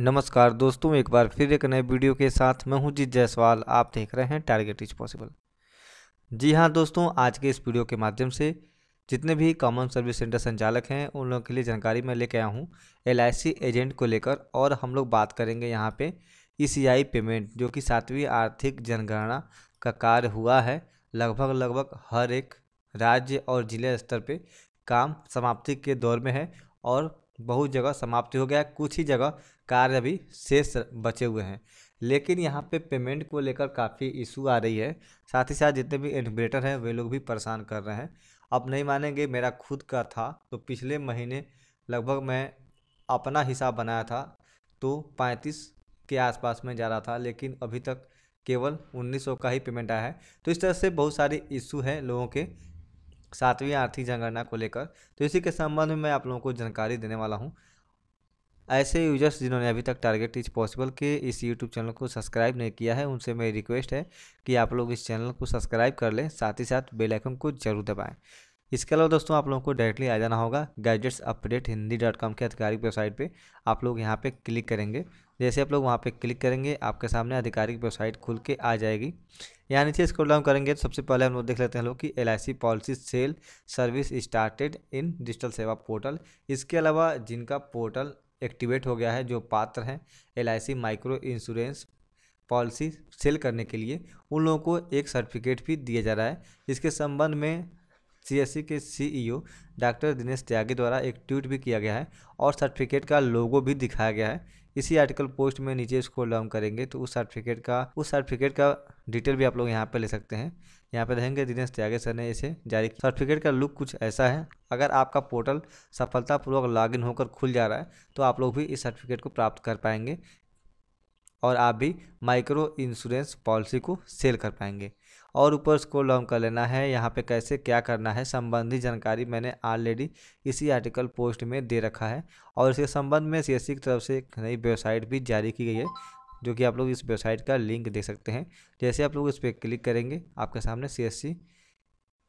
नमस्कार दोस्तों एक बार फिर एक नए वीडियो के साथ मैं हूं जीत जायसवाल आप देख रहे हैं टारगेट इज पॉसिबल जी हां दोस्तों आज के इस वीडियो के माध्यम से जितने भी कॉमन सर्विस सेंटर संचालक हैं उन लोगों के लिए जानकारी मैं लेके आया हूं एल एजेंट को लेकर और हम लोग बात करेंगे यहाँ पर ई पेमेंट जो कि सातवीं आर्थिक जनगणना का कार्य हुआ है लगभग लगभग हर एक राज्य और जिले स्तर पर काम समाप्ति के दौर में है और बहुत जगह समाप्ति हो गया कुछ ही जगह कार्य अभी शेष बचे हुए हैं लेकिन यहाँ पे पेमेंट को लेकर काफ़ी इशू आ रही है साथ ही साथ जितने भी इन्वेटर हैं वे लोग भी परेशान कर रहे हैं अब नहीं मानेंगे मेरा खुद का था तो पिछले महीने लगभग मैं अपना हिसाब बनाया था तो पैंतीस के आसपास में जा रहा था लेकिन अभी तक केवल 1900 का ही पेमेंट आया है तो इस तरह से बहुत सारे इशू हैं लोगों के सातवीं आर्थिक जनगणना को लेकर तो इसी के संबंध में मैं आप लोगों को जानकारी देने वाला हूँ ऐसे यूजर्स जिन्होंने अभी तक टारगेट इज पॉसिबल के इस यूट्यूब चैनल को सब्सक्राइब नहीं किया है उनसे मेरी रिक्वेस्ट है कि आप लोग इस चैनल को सब्सक्राइब कर लें साथ ही साथ बेल आइकन को जरूर दबाएं इसके अलावा दोस्तों आप लोगों को डायरेक्टली आ जाना होगा gadgets update Hindi dot com की आधिकारिक वेबसाइट पे आप लोग यहाँ पे क्लिक करेंगे जैसे आप लोग वहाँ पे क्लिक करेंगे आपके सामने आधिकारिक वेबसाइट खुल के आ जाएगी यहाँ नीचे स्क्रॉल डाउन करेंगे तो सबसे पहले हम लोग देख लेते हैं लोग कि L I policy sale service started in digital सेवा पोर्टल इसके अलावा जिनका पोर्टल एक्टिवेट हो गया है जो पात्र हैं L micro insurance policy sale करने के लिए उन लोगों को एक सर्टिफिकेट भी दिया जा रहा है इसके संबंध में सी के सीईओ डॉक्टर दिनेश त्यागी द्वारा एक ट्वीट भी किया गया है और सर्टिफिकेट का लोगो भी दिखाया गया है इसी आर्टिकल पोस्ट में नीचे इसको लॉन्ग करेंगे तो उस सर्टिफिकेट का उस सर्टिफिकेट का डिटेल भी आप लोग यहाँ पर ले सकते हैं यहाँ पे देखेंगे दिनेश त्यागे सर ने इसे जारी किया सर्टिफिकेट का लुक कुछ ऐसा है अगर आपका पोर्टल सफलतापूर्वक लॉगिन होकर खुल जा रहा है तो आप लोग भी इस सर्टिफिकेट को प्राप्त कर पाएंगे और आप भी माइक्रो इंश्योरेंस पॉलिसी को सेल कर पाएंगे और ऊपर उसको लॉन्ग कर लेना है यहाँ पे कैसे क्या करना है संबंधी जानकारी मैंने ऑलरेडी इसी आर्टिकल पोस्ट में दे रखा है और इसके संबंध में सी की तरफ से एक नई वेबसाइट भी जारी की गई है जो कि आप लोग इस वेबसाइट का लिंक देख सकते हैं जैसे आप लोग इस पर क्लिक करेंगे आपके सामने सी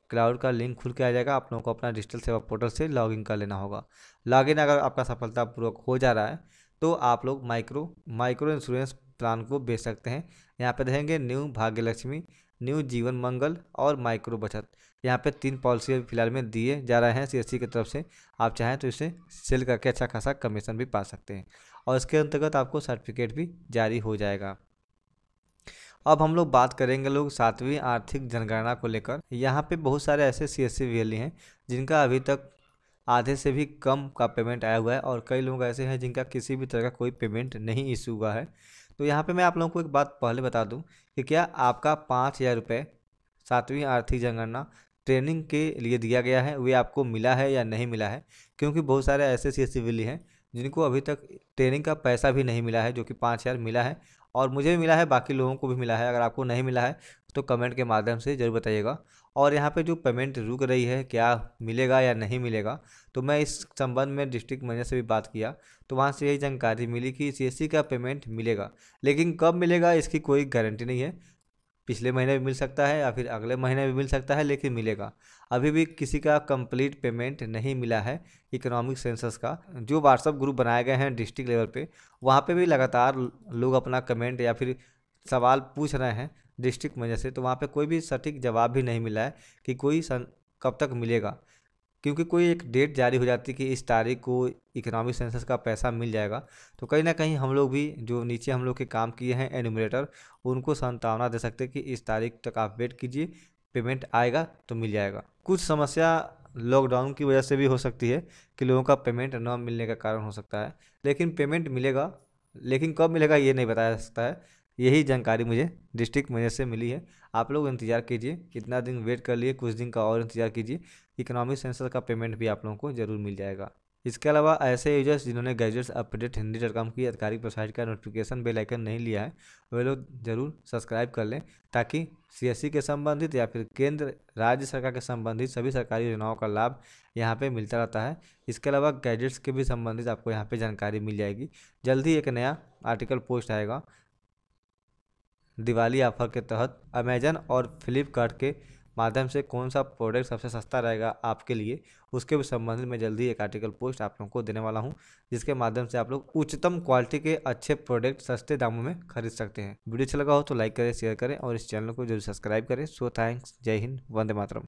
क्लाउड का लिंक खुल के आ जाएगा आप लोगों को अपना डिजिटल सेवा पोर्टल से लॉगिन कर लेना होगा लॉगिन अगर आपका सफलतापूर्वक हो जा रहा है तो आप लोग माइक्रो माइक्रो इंश्योरेंस प्लान को बेच सकते हैं यहाँ पे देखेंगे न्यू भाग्यलक्ष्मी न्यू जीवन मंगल और माइक्रो बचत यहाँ पे तीन पॉलिसी फिलहाल में दिए जा रहे हैं सीएससी की तरफ से आप चाहें तो इसे सेल करके अच्छा खासा कमीशन भी पा सकते हैं और इसके अंतर्गत आपको सर्टिफिकेट भी जारी हो जाएगा अब हम लोग बात करेंगे लोग सातवीं आर्थिक जनगणना को लेकर यहाँ पे बहुत सारे ऐसे सी एस हैं जिनका अभी तक आधे से भी कम का पेमेंट आया हुआ है और कई लोग ऐसे हैं जिनका किसी भी तरह का कोई पेमेंट नहीं इशू हुआ है तो यहाँ पे मैं आप लोगों को एक बात पहले बता दूँ कि क्या आपका पाँच हज़ार रुपये सातवीं आर्थिक जनगणना ट्रेनिंग के लिए दिया गया है वे आपको मिला है या नहीं मिला है क्योंकि बहुत सारे ऐसे सी एस हैं जिनको अभी तक ट्रेनिंग का पैसा भी नहीं मिला है जो कि पाँच हज़ार मिला है और मुझे भी मिला है बाकी लोगों को भी मिला है अगर आपको नहीं मिला है तो कमेंट के माध्यम से ज़रूर बताइएगा और यहाँ पे जो पेमेंट रुक रही है क्या मिलेगा या नहीं मिलेगा तो मैं इस संबंध में डिस्ट्रिक्ट मैनेजर से भी बात किया तो वहाँ से यही जानकारी मिली कि सी का पेमेंट मिलेगा लेकिन कब मिलेगा इसकी कोई गारंटी नहीं है पिछले महीने भी मिल सकता है या फिर अगले महीने भी मिल सकता है लेकिन मिलेगा अभी भी किसी का कंप्लीट पेमेंट नहीं मिला है इकोनॉमिक सेंसस का जो व्हाट्सअप ग्रुप बनाए गए हैं डिस्ट्रिक्ट लेवल पे वहाँ पे भी लगातार लोग अपना कमेंट या फिर सवाल पूछ रहे हैं डिस्ट्रिक्ट मैनेजर से तो वहाँ पे कोई भी सटीक जवाब भी नहीं मिला है कि कोई सन कब तक मिलेगा क्योंकि कोई एक डेट जारी हो जाती है कि इस तारीख को इकोनॉमिक सेंसस का पैसा मिल जाएगा तो कहीं ना कहीं हम लोग भी जो नीचे हम लोग के काम किए हैं एनुमरेटर उनको संतावना दे सकते हैं कि इस तारीख तक आप वेट कीजिए पेमेंट आएगा तो मिल जाएगा कुछ समस्या लॉकडाउन की वजह से भी हो सकती है कि लोगों का पेमेंट न मिलने का कारण हो सकता है लेकिन पेमेंट मिलेगा लेकिन कब मिलेगा ये नहीं बताया जा सकता है यही जानकारी मुझे डिस्ट्रिक्ट मैनेजर से मिली है आप लोग इंतजार कीजिए कितना दिन वेट कर लिए कुछ दिन का और इंतजार कीजिए इकोनॉमिक सेंसर का पेमेंट भी आप लोगों को जरूर मिल जाएगा इसके अलावा ऐसे यूजर्स जिन्होंने graduates update Hindi dot com की आधिकारिक वेबसाइट का नोटिफिकेशन बेल आइकन नहीं लिया है वे लोग जरूर सब्सक्राइब कर लें ताकि सीएससी e के संबंधित या फिर केंद्र राज्य सरकार के संबंधित सभी सरकारी योजनाओं का लाभ यहाँ पे मिलता रहता है इसके अलावा ग्रेजुएट्स के भी संबंधित आपको यहाँ पर जानकारी मिल जाएगी जल्द ही एक नया आर्टिकल पोस्ट आएगा दिवाली ऑफर के तहत अमेजन और फ्लिपकार्ट के माध्यम से कौन सा प्रोडक्ट सबसे सस्ता रहेगा आपके लिए उसके भी संबंध में जल्दी एक आर्टिकल पोस्ट आप लोगों को देने वाला हूँ जिसके माध्यम से आप लोग उच्चतम क्वालिटी के अच्छे प्रोडक्ट सस्ते दामों में खरीद सकते हैं वीडियो अच्छा लगा हो तो लाइक करें शेयर करें और इस चैनल को जरूर सब्सक्राइब करें सो थैंक्स जय हिंद वंदे मातरम